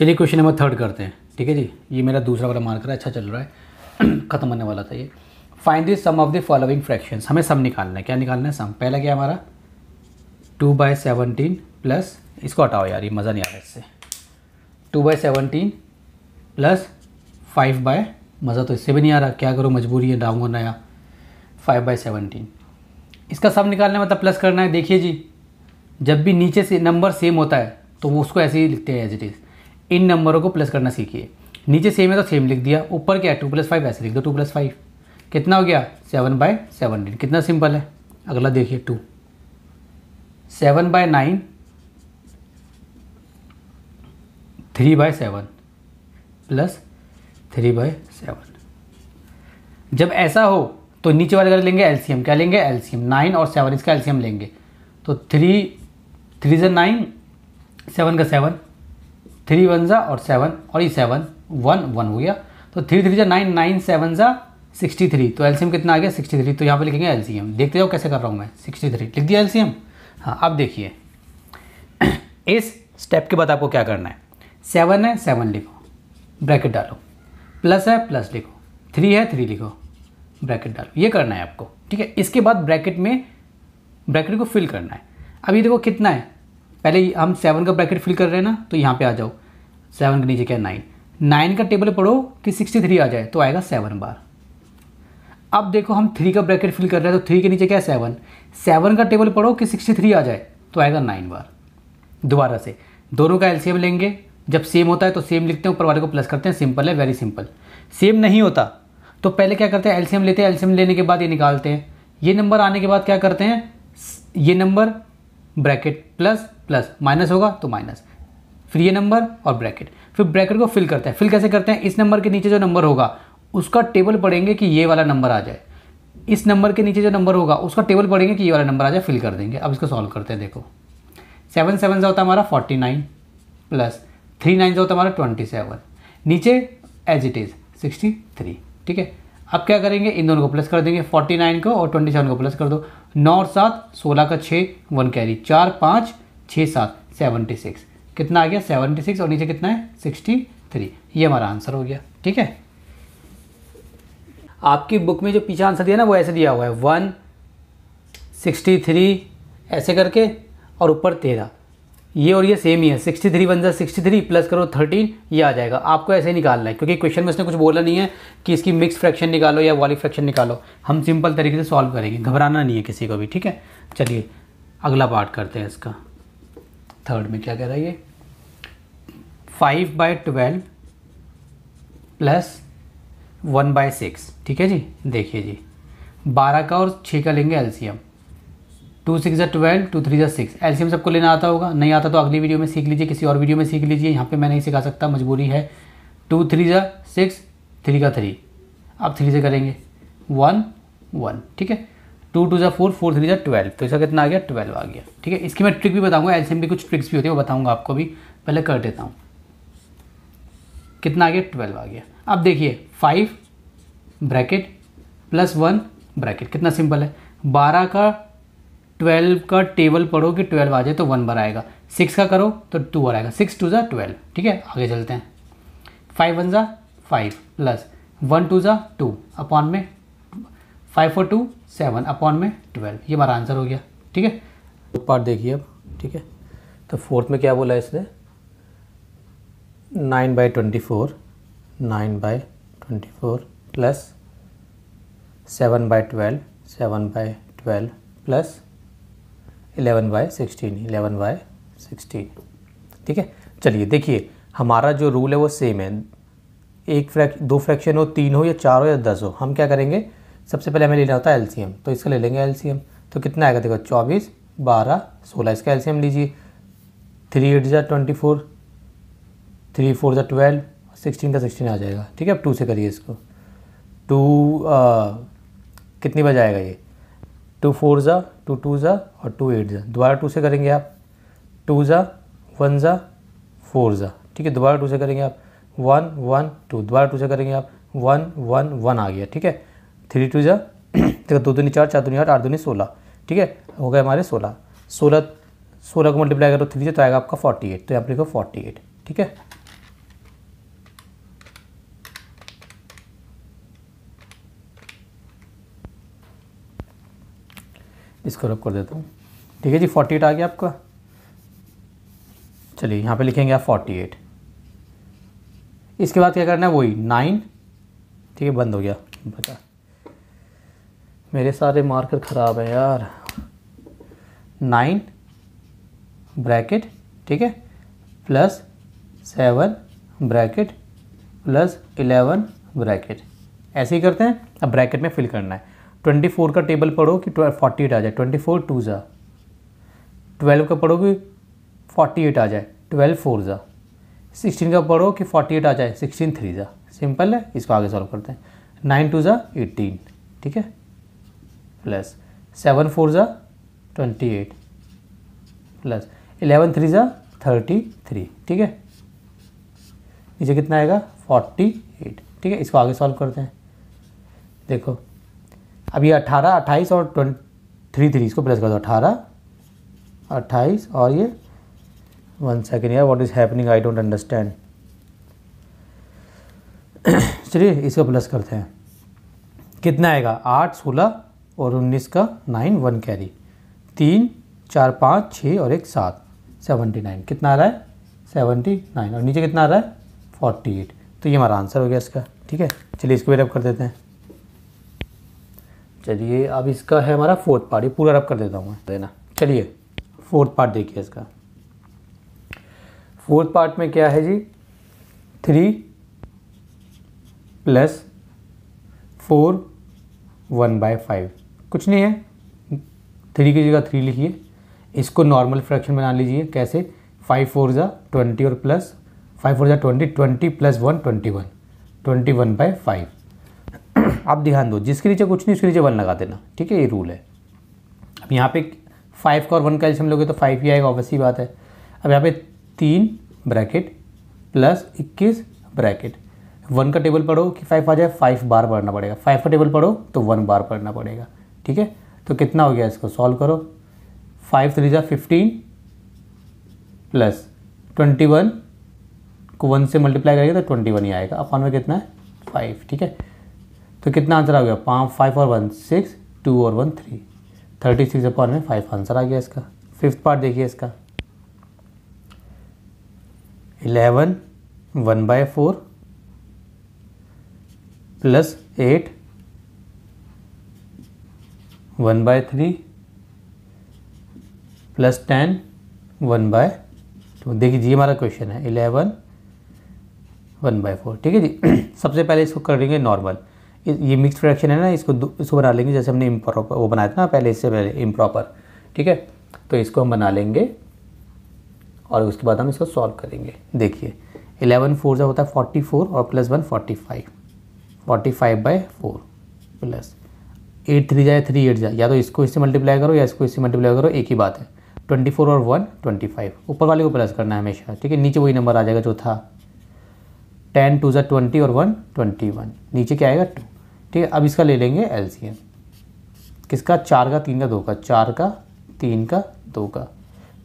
चलिए question number third करते हैं ठीक है जी ये मेरा दूसरा वाला मार्कर है अच्छा चल रहा है ख़त्म होने वाला था ये find this sum of the following fractions हमें सम निकालना है क्या निकालना है सम पहला क्या हमारा टू बाय सेवनटीन प्लस इसको हटाओ यार ये मज़ा नहीं आ रहा इससे two by seventeen plus five by मज़ा तो इससे भी नहीं आ रहा क्या करो मजबूरी है डाऊंगा नया फाइव बाय सेवनटीन इसका सब निकालना मतलब प्लस करना है देखिए जी जब भी नीचे से नंबर सेम होता है तो वो उसको ऐसे ही लिखते हैं एज इट इज़ इन नंबरों को प्लस करना सीखिए नीचे सेम है तो सेम लिख दिया ऊपर क्या है टू प्लस फाइव ऐसे लिख दो टू प्लस फाइव कितना हो गया सेवन बाय सेवनटीन कितना सिंपल है अगला देखिए two seven by nine three by seven plus three by seven जब ऐसा हो तो नीचे वाले अगर लेंगे एलसीएम क्या लेंगे एलसीएम नाइन और सेवन इसका एलसीएम लेंगे तो थ्री थ्री से नाइन सेवन का सेवन थ्री वन ज़ा और सेवन और ये सेवन वन वन हो गया तो थ्री थ्री ज़ा नाइन नाइन सेवन ज़ा सिक्सटी थ्री तो एलसीएम कितना आ गया सिक्सटी थ्री तो यहाँ पे लिखेंगे एलसीएम देखते जाओ कैसे कर रहा हूँ मैं सिक्सटी थ्री लिख दिया एलसीएम हाँ अब देखिए इस स्टेप के बाद आपको क्या करना है सेवन है सेवन लिखो ब्रैकेट डालो प्लस है प्लस लिखो थ्री है थ्री लिखो ब्रैकेट डालो ये करना है आपको ठीक है इसके बाद ब्रैकेट में ब्रैकेट को फिल करना है अब ये देखो कितना है पहले हम सेवन का ब्रैकेट फिल कर रहे हैं ना तो यहाँ पे आ जाओ सेवन के नीचे क्या नाइन नाइन का टेबल पढ़ो कि सिक्सटी थ्री आ जाए तो आएगा सेवन बार अब देखो हम थ्री का ब्रैकेट फिल कर रहे हैं तो थ्री के नीचे क्या है सेवन सेवन का टेबल पढ़ो कि सिक्सटी थ्री आ जाए तो आएगा नाइन बार दोबारा से दोनों का एलसीएम लेंगे जब सेम होता है तो सेम लिखते हैं ऊपर वाले को प्लस करते हैं सिंपल है वेरी सिंपल सेम नहीं होता तो पहले क्या करते हैं एलसीएम लेते हैं एलसीएम लेने के बाद ये निकालते हैं ये नंबर आने के बाद क्या करते हैं ये number bracket plus plus minus होगा तो माइनस फिर ये नंबर और ब्रैकेट फिर ब्रैकेट को फिल करते हैं फिल कैसे करते हैं इस नंबर के नीचे जो नंबर होगा उसका टेबल पढ़ेंगे कि ये वाला नंबर आ जाए इस नंबर के नीचे जो नंबर होगा उसका टेबल पढ़ेंगे कि ये वाला नंबर आ जाए फिल कर देंगे अब इसको सॉल्व करते हैं देखो सेवन सेवन जो होता है हमारा forty nine plus three nine जो होता हमारा ट्वेंटी सेवन नीचे as it is sixty three ठीक है अब क्या करेंगे इन दोनों को प्लस कर देंगे फोर्टी नाइन को और ट्वेंटी सेवन को प्लस कर दो नौ और सात सोलह का छः वन कैरी चार पाँच छः सात सेवनटी सिक्स कितना आ गया 76 और नीचे कितना है 63 ये हमारा आंसर हो गया ठीक है आपकी बुक में जो पीछे आंसर दिया ना वो ऐसे दिया हुआ है वन सिक्सटी थ्री ऐसे करके और ऊपर तेरह ये और ये सेम ही है sixty three one sixty three plus करो थर्टीन ये आ जाएगा आपको ऐसे ही निकालना है क्योंकि क्वेश्चन में इसने कुछ बोला नहीं है कि इसकी मिक्स फ्रैक्शन निकालो या वाली फ्रैक्शन निकालो हम सिंपल तरीके से सॉल्व करेंगे घबराना नहीं है किसी को भी ठीक है चलिए अगला पार्ट करते हैं इसका थर्ड में क्या कह रहा है ये five by twelve plus one by six ठीक है जी देखिए जी बारह का और छः का लेंगे एलसीएम टू सिक्स ज़ा ट्वेल्व टू थ्री ज़ा सिक्स एलसीएम सबको लेना आता होगा नहीं आता तो अगली वीडियो में सीख लीजिए किसी और वीडियो में सीख लीजिए यहाँ पे मैं नहीं सिखा सकता मजबूरी है टू थ्री ज़ा सिक्स थ्री का थ्री अब थ्री से करेंगे वन वन ठीक है टू टू ज़ा फोर फोर थ्री ज़ा ट्वेल्व तो इसका कितना आ गया ट्वेल्व आ गया ठीक है इसकी मैं ट्रिक भी बताऊँगा एलसीएम भी कुछ ट्रिक्स भी होती है वो बताऊँगा आपको भी पहले कर देता हूँ कितना आ गया ट्वेल्व आ गया अब देखिए five bracket plus one bracket कितना सिंपल है बारह का ट्वेल्व का टेबल पढ़ो कि ट्वेल्व आ जाए तो वन बार आएगा सिक्स का करो तो टू बार आएगा सिक्स टू ज़ा ट्वेल्व ठीक है आगे चलते हैं फाइव वन ज़ा फाइव प्लस वन टू ज़ा टू अपॉन में five four two seven upon में ट्वेल्व ये हमारा आंसर हो गया ठीक है पार्ट देखिए अब ठीक है तो फोर्थ में क्या बोला इसने 9 by 24 9 by 24 plus 7 by 12 7 by 12 plus 11 by 16 11 by 16 ठीक है चलिए देखिए हमारा जो रूल है वो सेम है एक फ्रैक दो फ्रैक्शन हो तीन हो या चार हो या दस हो हम क्या करेंगे सबसे पहले हमें लेना होता है एलसीएम तो इसका ले लेंगे एलसीएम तो कितना आएगा देखो चौबीस बारह सोलह इसका एलसीएम लीजिए थ्री एट ज़ा ट्वेंटी फोर थ्री फोर ज़ा ट्वेल्व सिक्सटीन का सिक्सटीन आ जाएगा ठीक है अब टू से करिए इसको टू कितनी बजे आएगा ये टू फोर ज़ा टू टू ज़ा और टू एट ज़ा दोबारा टू से करेंगे आप टू ज़ा वन ज़ा फोर ज़ा ठीक है दोबारा टू से करेंगे आप वन वन टू दोबारा टू से करेंगे आप वन वन वन आ गया ठीक है थ्री टू ज़ा है दो दूनी चार चार दूनी आठ आठ दूनी सोलह ठीक है हो गए हमारे सोलह सोलह सोलह को मल्टीप्लाई करो थ्री से तो आएगा आपका फोर्टी एट तो यहाँ पर लिखो फोर्टी एट ठीक है इसको रब कर देता हूँ ठीक है जी फोर्टी एट आ गया आपका चलिए यहाँ पे लिखेंगे आप फोर्टी एट इसके बाद क्या करना है वही नाइन ठीक है बंद हो गया बता मेरे सारे मार्कर ख़राब हैं यार नाइन ब्रैकेट ठीक है plus seven bracket plus eleven bracket ऐसे ही करते हैं अब ब्रैकेट में फिल करना है ट्वेंटी फोर का टेबल पढ़ो कि फोर्टी एट आ जाए ट्वेंटी फोर टू ज़ा ट्वेल्व का पढ़ो कि फोर्टी एट आ जाए ट्वेल्व फोर ज़ा सिक्सटीन का पढ़ो कि फोर्टी एट आ जाए सिक्सटीन थ्री ज़ा सिंपल है इसको आगे सॉल्व करते हैं नाइन टू ज़ा एटीन ठीक है प्लस सेवन फोर ज़ा twenty eight plus eleven three ज़ा थर्टी थ्री ठीक है नीचे कितना आएगा फोर्टी एट ठीक है इसको आगे सॉल्व करते हैं देखो अब ये अट्ठारह अट्ठाईस और ट्वेंट थ्री थ्री इसको प्लस कर दो अट्ठारह अट्ठाईस और ये वन सेकेंड यार what is happening I don't understand चलिए इसको प्लस करते हैं कितना आएगा आठ सोलह और उन्नीस का नाइन वन कैरी तीन चार पाँच छः और एक सात सेवेंटी नाइन कितना आ रहा है सेवेंटी नाइन और नीचे कितना आ रहा है फोर्टी एट तो ये हमारा आंसर हो गया इसका ठीक है चलिए इसको भी रब कर देते हैं चलिए अब इसका है हमारा फोर्थ पार्ट ये पूरा रब कर देता हूँ मैं देना चलिए फोर्थ पार्ट देखिए इसका फोर्थ पार्ट में क्या है जी three plus four one by five कुछ नहीं है थ्री की जगह थ्री लिखिए इसको नॉर्मल फ्रैक्शन बना लीजिए कैसे फाइव फोर ज़ा ट्वेंटी और प्लस फाइव फोर ज़ा twenty twenty plus one twenty one twenty one by five आप ध्यान दो जिसके नीचे कुछ नहीं उसके नीचे वन लगा देना ठीक है ये रूल है अब यहाँ पे फाइव का और वन का एल्शियम लोगे तो फाइव ही आएगा ऑब्वियसली बात है अब यहाँ पे तीन ब्रैकेट प्लस इक्कीस ब्रैकेट वन का टेबल पढ़ो कि फाइव आ जाए फाइव बार पढ़ना पड़ेगा फाइव का टेबल पढ़ो तो वन बार पढ़ना पड़ेगा ठीक है तो कितना हो गया इसको सॉल्व करो फाइव थ्री ज़ा फिफ्टीन प्लस ट्वेंटी वन को वन से मल्टीप्लाई करेगा तो ट्वेंटी वन ही आएगा अपॉन में कितना है फाइव ठीक है तो कितना आंसर आ गया पाँच फाइव और वन सिक्स टू और one three thirty six upon में फाइव आंसर आ गया इसका फिफ्थ पार्ट देखिए इसका eleven one by four plus eight one by three plus ten one by two देखिए जी हमारा क्वेश्चन है इलेवन वन बाय फोर ठीक है जी सबसे पहले इसको कर देंगे नॉर्मल ये मिक्स फ्रैक्शन है ना इसको इसको बना लेंगे जैसे हमने इम्प्रॉपर वो बनाया था ना पहले इससे पहले इम्प्रॉपर ठीक है तो इसको हम बना लेंगे और उसके बाद हम इसको सॉल्व करेंगे देखिए इलेवन फोर जो होता है फोर्टी फोर और plus one forty five forty five by four plus eight three जाए थ्री एट जाए या तो इसको इससे मल्टीप्लाई करो या इसको इससे मल्टीप्लाई करो एक ही बात है ट्वेंटी फोर और वन ट्वेंटी फाइव ऊपर वाले को प्लस करना है हमेशा ठीक है नीचे वही नंबर आ जाएगा जो था टेन टू ज़ा ट्वेंटी और वन ट्वेंटी वन नीचे क्या आएगा टू ठीक है अब इसका ले लेंगे एल सी एम किसका चार का तीन का दो का चार का तीन का दो का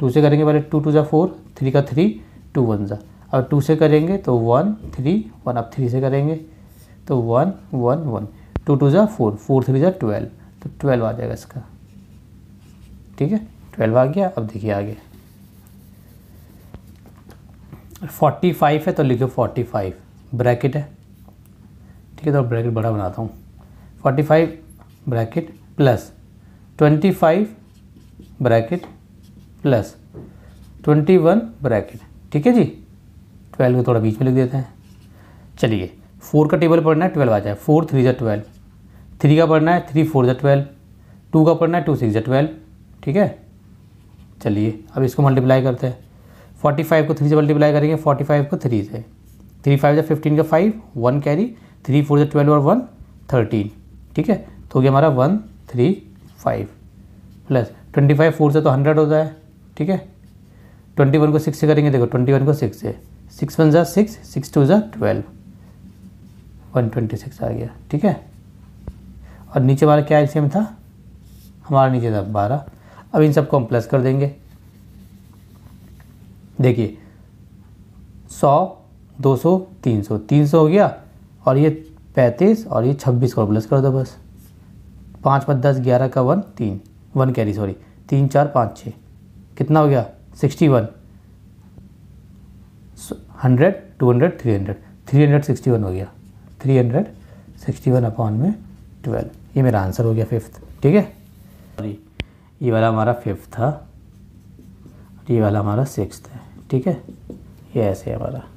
टू से करेंगे पहले टू टू ज़ा फोर थ्री का थ्री टू वन ज़ा अब टू से करेंगे तो वन थ्री वन अब थ्री से करेंगे तो one one one two two जो फोर फोर थ्री ज़ा ट्वेल्व तो ट्वेल्व आ जाएगा इसका ठीक है ट्वेल्व आ गया अब देखिए आगे फोर्टी फाइव है तो लिखो फोर्टी फाइव ब्रैकेट है ठीक है तो ब्रैकेट बड़ा बनाता हूँ forty five bracket plus twenty five bracket plus twenty one bracket ठीक है जी ट्वेल्व को थोड़ा बीच में लिख देते हैं चलिए फोर का टेबल पढ़ना है ट्वेल्व आ जाए फोर थ्री जै ट्वेल्व थ्री का पढ़ना है थ्री फोर जै ट्वेल्व टू का पढ़ना है टू सिक्स जै ट्वेल्व ठीक है चलिए अब इसको मल्टीप्लाई करते हैं फोर्टी फाइव को थ्री से मल्टीप्लाई करेंगे फोर्टी फाइव को थ्री से थ्री फाइव जब फिफ्टीन का five one carry three four जब ट्वेल्व और वन थर्टीन ठीक है तो हो गया हमारा one three five plus twenty five four से तो हंड्रेड हो जाए ठीक है ट्वेंटी वन को सिक्स से करेंगे देखो ट्वेंटी वन को सिक्स से सिक्स वन ज़ा सिक्स सिक्स टू ज़ा ट्वेल्व वन ट्वेंटी सिक्स आ गया ठीक है और नीचे हमारा क्या एल था हमारा नीचे था बारह अब इन सबको हम प्लस कर देंगे देखिए सौ दो सौ तीन सौ तीन सौ हो गया और ये पैंतीस और ये छब्बीस करो प्लस कर दो बस पाँच पाँच दस ग्यारह का वन तीन वन कैरी सॉरी तीन चार पाँच छः कितना हो गया sixty one hundred two hundred three hundred three hundred sixty one हो गया three hundred sixty one upon में ट्वेल्व ये मेरा आंसर हो गया फिफ्थ ठीक है सॉरी ये वाला हमारा फिफ्थ था ये वाला हमारा सिक्स है ठीक है ये ऐसे हमारा